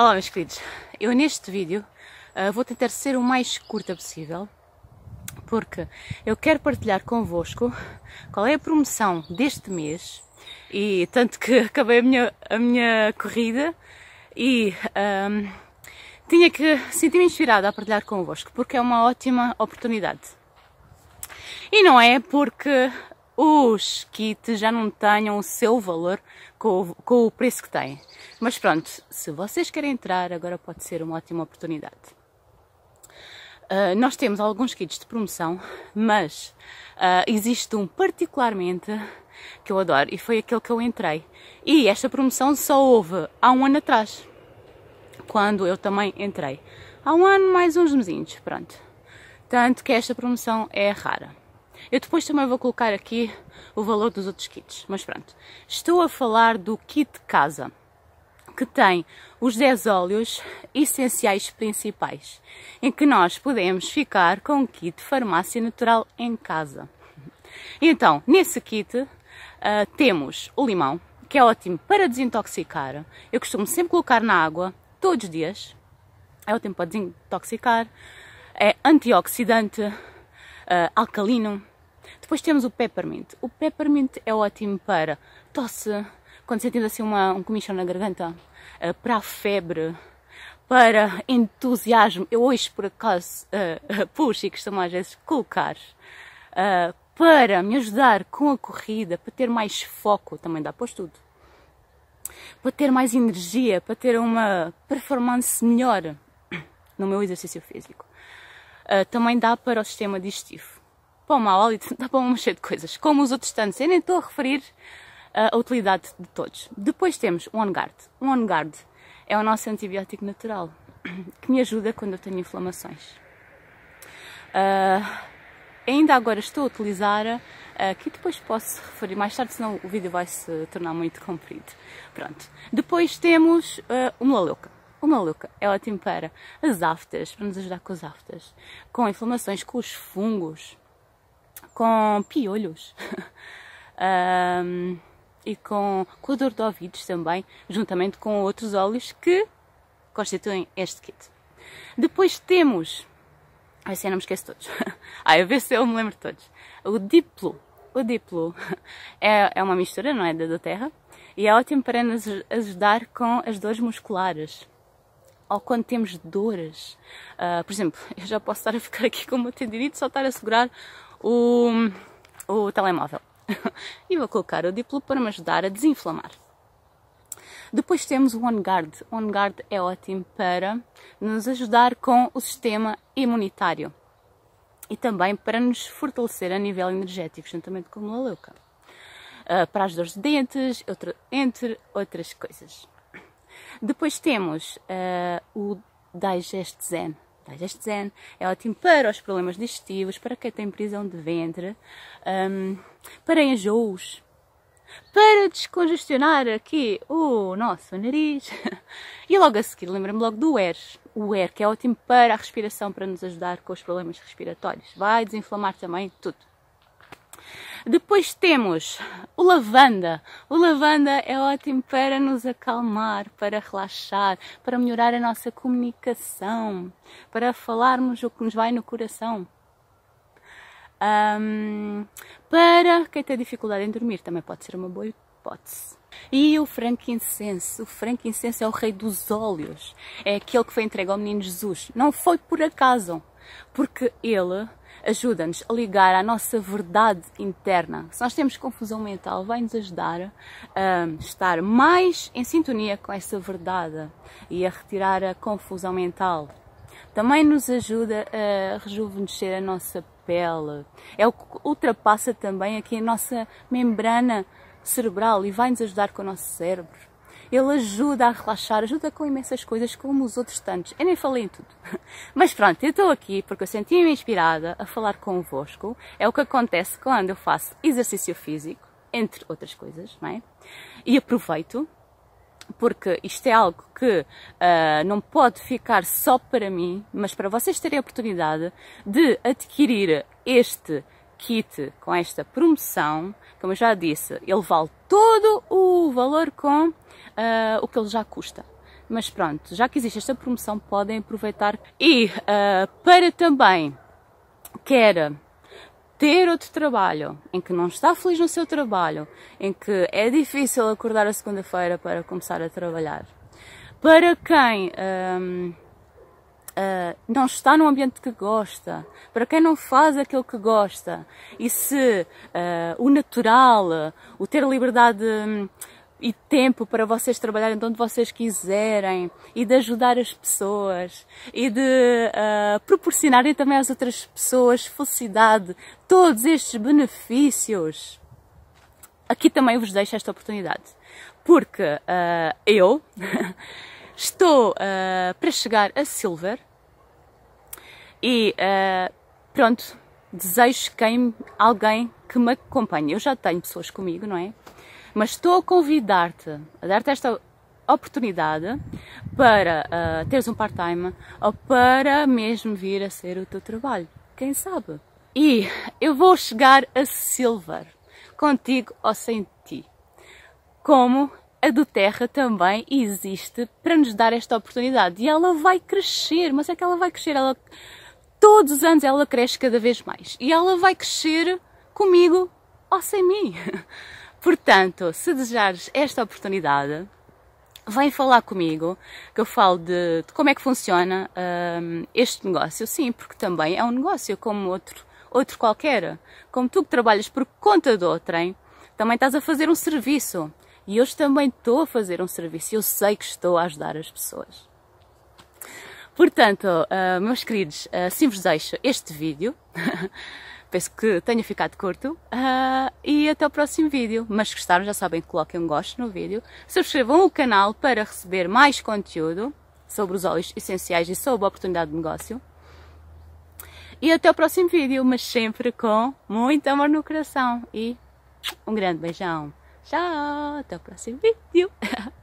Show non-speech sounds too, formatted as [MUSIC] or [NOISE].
Olá meus queridos, eu neste vídeo uh, vou tentar ser o mais curta possível porque eu quero partilhar convosco qual é a promoção deste mês e tanto que [LAUGHS] acabei a minha, a minha corrida e um, ehm, tinha que sentir-me inspirada a partilhar convosco porque é uma ótima oportunidade. E não é porque os kits já não tenham o seu valor com o, com o preço que tem. Mas pronto, se vocês querem entrar, agora pode ser uma ótima oportunidade. Uh, nós temos alguns kits de promoção, mas uh, existe um particularmente que eu adoro e foi aquele que eu entrei. E esta promoção só houve há um ano atrás, quando eu também entrei. Há um ano mais uns mesinhos, pronto. Tanto que esta promoção é rara. Eu depois também vou colocar aqui o valor dos outros kits, mas pronto. Estou a falar do kit casa, que tem os 10 óleos essenciais principais, em que nós podemos ficar com o kit farmácia natural em casa. Então, nesse kit uh, temos o limão, que é ótimo para desintoxicar. Eu costumo sempre colocar na água, todos os dias. É ótimo para desintoxicar. É antioxidante, uh, alcalino, depois temos o peppermint. O peppermint é ótimo para tosse, quando sentindo assim uma, um comichão na garganta, eh, para a febre, para entusiasmo. Eu hoje, por acaso, uh, puxo e costumo às vezes colocar uh, para me ajudar com a corrida, para ter mais foco, também dá para tudo. Para ter mais energia, para ter uma performance melhor no meu exercício físico. Uh, também dá para o sistema digestivo para o mal, ali dá para um cheio de coisas, como os outros tantos. Eu nem estou a referir ah, a utilidade de todos. Depois temos o OnGuard. O OnGuard é o nosso antibiótico natural, que me ajuda quando eu tenho inflamações. Uh, ainda agora estou a utilizar, uh, que depois posso referir mais tarde, senão o vídeo vai se tornar muito comprido. Pronto. Depois temos uh, o Melaleuca. O maluca é ótimo para as aftas, para nos ajudar com as aftas, com inflamações, com os fungos, com piolhos um, [LAUGHS] e com, com dor de ouvidos também, juntamente com outros óleos que constituem este kit. Depois temos, ai assim eu não me esqueço todos, [LAUGHS] ai a ver se eu me lembro todos, o Diplo. O Diplo [LAUGHS] é, é uma mistura, não é, da terra, e é ótimo para nos ajudar com as dores musculares ou quando temos dores. Uh, por exemplo, eu já posso estar a ficar aqui com uma tendinite, só estar a segurar o, o telemóvel. [LAUGHS] e vou colocar o Diplo para me ajudar a desinflamar. Depois temos o OnGuard. O OnGuard é ótimo para nos ajudar com o sistema imunitário e também para nos fortalecer a nível energético, juntamente com o Laleuca. Uh, ah, para as dores de dentes, outro, entre outras coisas. Depois temos uh, o Digest Zen. Este zen é ótimo para os problemas digestivos, para quem tem prisão de ventre, um, para enjoos, para descongestionar aqui o nosso nariz. [LAUGHS] E logo a seguir, lembra-me logo do air. Er. O air, er, que é ótimo para a respiração, para nos ajudar com os problemas respiratórios. Vai desinflamar também tudo. Depois temos o lavanda. O lavanda é ótimo para nos acalmar, para relaxar, para melhorar a nossa comunicação, para falarmos o que nos vai no coração. Um, para quem tem dificuldade em dormir, também pode ser uma boa hipótese. E o frankincense? O frankincense é o rei dos óleos. É aquele que foi entregue ao menino Jesus. Não foi por acaso, porque ele ajuda-nos a ligar à nossa verdade interna. Se nós temos confusão mental, vai nos ajudar a estar mais em sintonia com essa verdade e a retirar a confusão mental. Também nos ajuda a rejuvenescer a nossa pele. É o que ultrapassa também aqui a nossa membrana cerebral e vai nos ajudar com o nosso cérebro ele ajuda a relaxar, ajuda com imensas coisas, como os outros tantos. Eu nem falei em tudo. [LAUGHS] Mas pronto, eu estou aqui porque eu senti-me inspirada a falar convosco. É o que acontece quando eu faço exercício físico, entre outras coisas, não é? E aproveito, porque isto é algo que uh, não pode ficar só para mim, mas para vocês terem a oportunidade de adquirir este kit com esta promoção. Como eu já disse, ele vale todo o valor com uh, o que ele já custa. Mas pronto, já que existe esta promoção, podem aproveitar. E uh, para também quer ter outro trabalho, em que não está feliz no seu trabalho, em que é difícil acordar a segunda-feira para começar a trabalhar. Para quem um, Uh, ah, não está num ambiente que gosta, para quem não faz aquilo que gosta, e se uh, o natural, o ter liberdade e tempo para vocês trabalharem de onde vocês quiserem e de ajudar as pessoas e de uh, proporcionarem também às outras pessoas felicidade, todos estes benefícios. Aqui também vos deixo esta oportunidade, porque uh, eu [LAUGHS] estou uh, para chegar a Silver e pronto, desejo quem, alguém que me acompanhe. Eu já tenho pessoas comigo, não é? Mas estou a convidar-te, a dar-te esta oportunidade para uh, teres um part-time ou para mesmo vir a ser o teu trabalho. Quem sabe? E eu vou chegar a Silver, contigo ou sem ti. Como a do Terra também existe para nos dar esta oportunidade. E ela vai crescer, mas é que ela vai crescer. Ela, todos os anos ela cresce cada vez mais. E ela vai crescer comigo ou sem mim. [LAUGHS] Portanto, se desejares esta oportunidade, vem falar comigo, que eu falo de, de como é que funciona um, este negócio. Sim, porque também é um negócio como outro, outro qualquer. Como tu que trabalhas por conta de outrem, também estás a fazer um serviço. E hoje também estou a fazer um serviço. Eu sei que estou a ajudar as pessoas. Portanto, uh, meus queridos, eh, assim vos deixo este vídeo. [LAUGHS] Penso que tenha ficado curto uh, e até o próximo vídeo. Mas gostaram, já sabem que coloquem um gosto no vídeo. Subscrevam o canal para receber mais conteúdo sobre os óleos essenciais e sobre a oportunidade de negócio. E até o próximo vídeo, mas sempre com muito amor no coração. E um grande beijão. Tchau, até o próximo vídeo. [LAUGHS]